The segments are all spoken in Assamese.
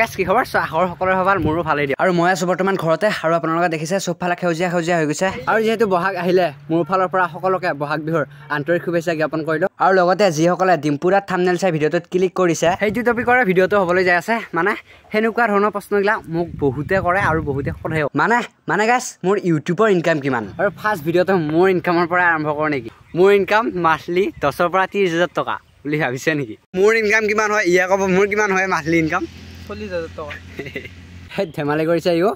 গাইছ কি খবৰ চোৱা আহৰ সকলৰ সভাল মোৰো ভালেই দিয়া আৰু মই আছো বৰ্তমান ঘৰতে আৰু আপোনালোকে দেখিছে চবফালে সেউজীয়া সেউজীয়া হৈ গৈছে আৰু যিহেতু বহাগ আহিলে মোৰ ফালৰ পৰা সকলোকে বহাগ বিহুৰ আন্তৰিক শুভেচ্ছা জ্ঞাপন কৰিলোঁ আৰু লগতে যিসকলে ডিম্পুৰাত থামনেল চাই ভিডিঅ'টোত ক্লিক কৰিছে সেইটো টপিকৰে ভিডিঅ'টো হ'বলৈ যায় আছে মানে সেনেকুৱা ধৰণৰ প্ৰশ্নবিলাক মোক বহুতে কৰে আৰু বহুতে সোধেও মানে মানে গাইছ মোৰ ইউটিউবৰ ইনকাম কিমান আৰু ফাৰ্ষ্ট ভিডিঅ'টো মোৰ ইনকামৰ পৰা আৰম্ভ কৰোঁ নেকি মোৰ ইনকাম মাথলি দহৰ পৰা ত্ৰিছ হাজাৰ টকা বুলি ভাবিছে নেকি মোৰ ইনকাম কিমান হয় ইয়াৰ ক'ব মোৰ কিমান হয় মাথলি ইনকাম চলি যায় তো ধেমালি কৰিছে ইও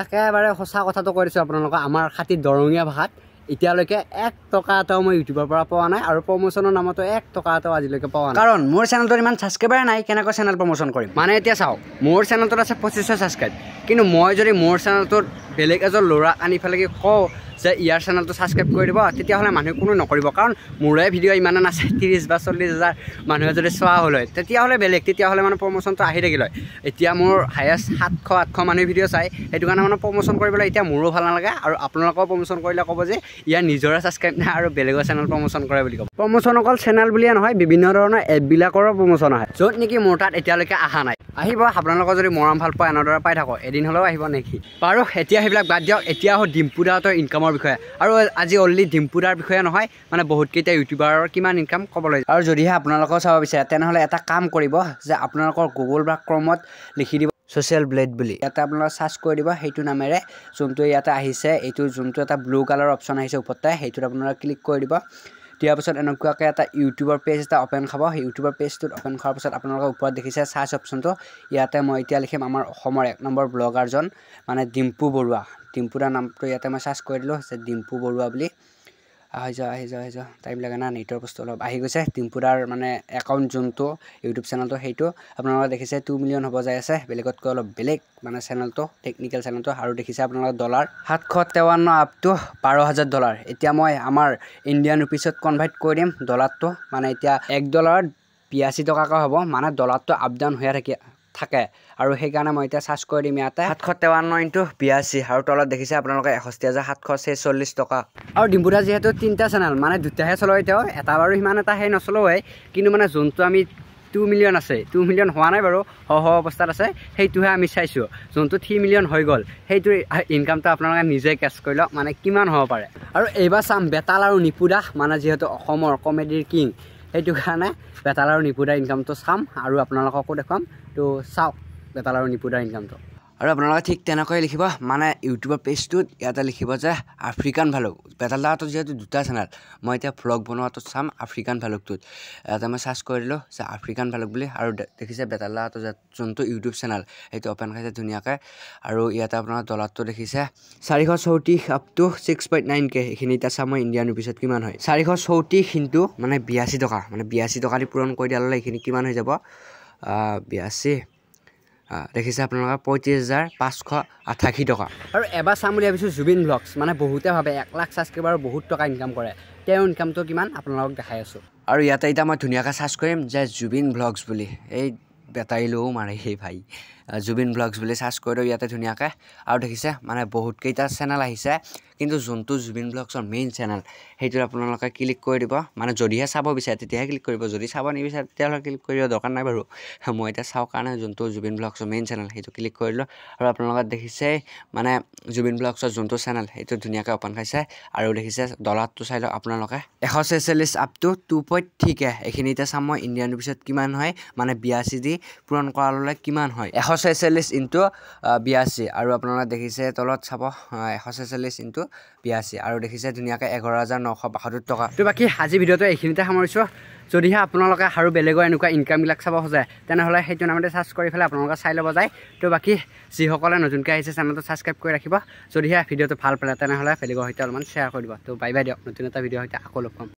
একেবাৰে সঁচা কথাটো কৈ দিছোঁ আপোনালোকক আমাৰ খাতি দৰঙীয়া ভাষাত এতিয়ালৈকে এক টকা এটাও মই ইউটিউবৰ পৰা পোৱা নাই আৰু প্ৰমোশ্যনৰ নামতো এক টকা এটাও আজিলৈকে পোৱা নাই কাৰণ মোৰ চেনেলটোত ইমান ছাবস্ক্ৰাইবাৰ নাই কেনেকৈ চেনেল প্ৰমোশ্যন কৰিম মানে এতিয়া চাওক মোৰ চেনেলটোত আছে পঁচিছশ ছাবস্ক্ৰাইব কিন্তু মই যদি মোৰ চেনেলটোত বেলেগ এজন ল'ৰা আনি পেলাই কি কওঁ যে ইয়াৰ চেনেলটো ছাবস্ক্ৰাইব কৰি দিব তেতিয়াহ'লে মানুহে কোনো নকৰিব কাৰণ মোৰে ভিডিঅ' ইমানে নাচায় ত্ৰিছ বা চল্লিছ হাজাৰ মানুহে যদি চোৱা হ'ল হয় তেতিয়াহ'লে বেলেগ তেতিয়াহ'লে মানে প্ৰমোশ্যনটো আহি থাকিল হয় এতিয়া মোৰ হায়েষ্ট সাতশ আঠশ মানুহে ভিডিঅ' চায় সেইটো কাৰণে মানে প্ৰমোশ্যন কৰিবলৈ এতিয়া মোৰো ভাল নালাগে আৰু আপোনালোকৰ প্ৰমোশ্যন কৰিলে ক'ব যে ইয়াৰ নিজৰে ছাবস্ক্ৰাইব নাই আৰু বেলেগৰ চেনেল প্ৰমোশ্যন কৰে বুলি ক'ব প্ৰমোশ্যন অকল চেনেল বুলিয়ে নহয় বিভিন্ন ধৰণৰ এপবিলাকৰো প্ৰমোশ্যন আহে য'ত নেকি মোৰ তাত এতিয়ালৈকে অহা নাই আহিব আপোনালোকৰ যদি মৰম ভাল পোৱা এনেদৰে পাই থাকক এদিন হ'লেও আহিব নেকি বাৰু এতিয়া সেইবিলাক বাদ দিয়ক এতিয়া আহোঁ ডিম্পুদাহঁতৰ ইনকাম ইনকামৰ বিষয়ে আৰু আজি অনলি ডিম্পুদাৰ বিষয়ে নহয় মানে বহুতকেইটা ইউটিউবাৰৰ কিমান ইনকাম ক'বলৈ আৰু যদিহে আপোনালোকেও চাব বিচাৰে তেনেহ'লে এটা কাম কৰিব যে আপোনালোকৰ গুগল বা ক্ৰমত লিখি দিব ছ'চিয়েল ব্লেড বুলি ইয়াতে আপোনালোকে চাৰ্চ কৰি দিব সেইটো নামেৰে যোনটো ইয়াতে আহিছে এইটো যোনটো এটা ব্লু কালাৰ অপশ্যন আহিছে ওপৰতে সেইটোত আপোনালোকে ক্লিক কৰি দিব দিয়াৰ পিছত এনেকুৱাকৈ এটা ইউটিউবৰ পেজ এটা অ'পেন খাব সেই ইউটিউবৰ পেজটোত অ'পেন খোৱাৰ পিছত আপোনালোকে ওপৰত দেখিছে চাৰ্চ অপশ্যনটো ইয়াতে মই এতিয়া লিখিম আমাৰ অসমৰ এক নম্বৰ ব্লগাৰজন মানে ডিম্পু বৰুৱা ডিম্পুদা নামটো ইয়াতে মই চাৰ্চ কৰি দিলোঁ যে ডিম্পু বৰুৱা বুলি আহি যাওঁ আহি যাওঁ আহি যাওঁ টাইম লাগে না নেটৰ বস্তু অলপ আহি গৈছে ডিম্পুদাৰ মানে একাউণ্ট যোনটো ইউটিউব চেনেলটো সেইটো আপোনালোকে দেখিছে টু মিলিয়ন হ'ব যায় আছে বেলেগতকৈ অলপ বেলেগ মানে চেনেলটো টেকনিকেল চেনেলটো আৰু দেখিছে আপোনালোকে ডলাৰ সাতশ তেৱন্ন আপ টু বাৰ হাজাৰ ডলাৰ এতিয়া মই আমাৰ ইণ্ডিয়ান ৰুপিছত কনভাৰ্ট কৰি দিম ডলাৰটো মানে এতিয়া এক ডলাৰত বিয়াশী টকাকৈ হ'ব মানে ডলাৰটো আপ ডাউন হৈয়ে থাকে থাকে আৰু সেইকাৰণে মই এতিয়া চাৰ্জ কৰি দিম ইয়াতে সাতশ তেৱন্ন ইণ্টু বিয়াশী আৰু তলত দেখিছে আপোনালোকে এষষ্ঠি হাজাৰ সাতশ ছেচল্লিছ টকা আৰু ডিম্বুদা যিহেতু তিনিটা চেনেল মানে দুটাহে চলয় তেওঁ এটা বাৰু সিমান এটা সেই নচলোৱেই কিন্তু মানে যোনটো আমি টু মিলিয়ন আছে টু মিলিয়ন হোৱা নাই বাৰু সহ সহ অৱস্থাত আছে সেইটোহে আমি চাইছোঁ যোনটো থ্ৰী মিলিয়ন হৈ গ'ল সেইটো ইনকামটো আপোনালোকে নিজে কেচ কৰি লওক মানে কিমান হ'ব পাৰে আৰু এইবাৰ চাম বেতাল আৰু নিপুদাস মানে যিহেতু অসমৰ কমেডিৰ কিং সেইটো কাৰণে বেতাল আৰু নিপুদাৰ ইনকামটো চাম আৰু আপোনালোককো দেখুৱাম তো চাওক বেতাল আৰু নিপুদাৰ ইনকামটো আৰু আপোনালোকে ঠিক তেনেকৈ লিখিব মানে ইউটিউবৰ পেজটোত ইয়াতে লিখিব যে আফ্ৰিকান ভালুক বেতাল দাহঁতৰ যিহেতু দুটা চেনেল মই এতিয়া ভ্লগ বনোৱাটো চাম আফ্ৰিকান ভালুকটোত ইয়াতে মই চাৰ্চ কৰি দিলোঁ যে আফ্ৰিকান ভালুক বুলি আৰু দেখিছে বেতাল দাহঁতৰ যোনটো ইউটিউব চেনেল সেইটো অ'পেন খাইছে ধুনীয়াকৈ আৰু ইয়াতে আপোনাৰ ডলাৰটো দেখিছে চাৰিশ চৌত্ৰিছ up to six point nine K এইখিনি এতিয়া চাম মই ইণ্ডিয়ান ৰুপিছত কিমান হয় চাৰিশ চৌত্ৰিছ কিন্তু মানে বিয়াশী টকা মানে বিয়াশী টকা দি পূৰণ কৰি দিয়া ল'লে এইখিনি কিমান হৈ যাব বিয়াশী দেখিছে আপোনালোকে পঁয়ত্ৰিছ হাজাৰ পাঁচশ আঠাশী টকা আৰু এবাৰ চাম বুলি ভাবিছোঁ জুবিন ভ্লগছ মানে বহুতে ভাবে এক লাখ ছাবস্ক্ৰাইবাৰ বহুত টকা ইনকাম কৰে তেওঁৰ ইনকামটো কিমান আপোনালোকক দেখাই আছোঁ আৰু ইয়াতে এতিয়া মই ধুনীয়াকৈ চাৰ্চ কৰিম যে জুবিন ভ্লগছ বুলি এই বেটাৰীলৈও মাৰে সেই ভাই জুবিন ব্লগছ বুলি চাৰ্চ কৰি দিওঁ ইয়াতে ধুনীয়াকৈ আৰু দেখিছে মানে বহুতকেইটা চেনেল আহিছে কিন্তু যোনটো জুবিন ব্লগছৰ মেইন চেনেল সেইটোত আপোনালোকে ক্লিক কৰি দিব মানে যদিহে চাব বিচাৰে তেতিয়াহে ক্লিক কৰিব যদি চাব নিবিচাৰে তেতিয়াহ'লে ক্লিক কৰি দিব দৰকাৰ নাই বাৰু মই এতিয়া চাওঁ কাৰণে যোনটো জুবিন ব্লগছৰ মেইন চেনেল সেইটো ক্লিক কৰি দিলোঁ আৰু আপোনালোকে দেখিছে মানে জুবিন ব্লগছৰ যোনটো চেনেল সেইটো ধুনীয়াকৈ অপেন খাইছে আৰু দেখিছে ডলাৰটো চাই লওক আপোনালোকে এশ ছয়চল্লিছ আপ টু টু পইণ্ট ঠিকে এইখিনি এতিয়া চাম মই ইণ্ডিয়ান ৰুপিছত কিমান হয় মানে বিয়াশী দি পূৰণ কৰালৈ কিমান হয় এশ ছয়চল্লিছ ইণ্টু বিয়াশী আৰু আপোনালোকে দেখিছে তলত চাব এশ ছয়চল্লিছ ইণ্টু বিয়াছি আৰু দেখিছে ধুনীয়াকৈ এঘাৰ হাজাৰ নশ বাসত্তৰ টকা তো বাকী আজি ভিডিঅ'টো এইখিনিতে সামৰিছোঁ যদিহে আপোনালোকে আৰু বেলেগৰ এনেকুৱা ইনকামবিলাক চাব খোজে তেনেহ'লে সেইটো নামতে চাৰ্চ কৰি পেলাই আপোনালোকে চাই ল'ব যায় তো বাকী যিসকলে নতুনকৈ আহিছে চেনেলটো ছাবস্ক্ৰাইব কৰি ৰাখিব যদিহে ভিডিঅ'টো ভাল পালে তেনেহ'লে বেলেগৰ সৈতে অলপমান শ্বেয়াৰ কৰি দিব তো বাই বাই দিয়ক নতুন এটা ভিডিঅ'ৰ সৈতে আকৌ লগ পাম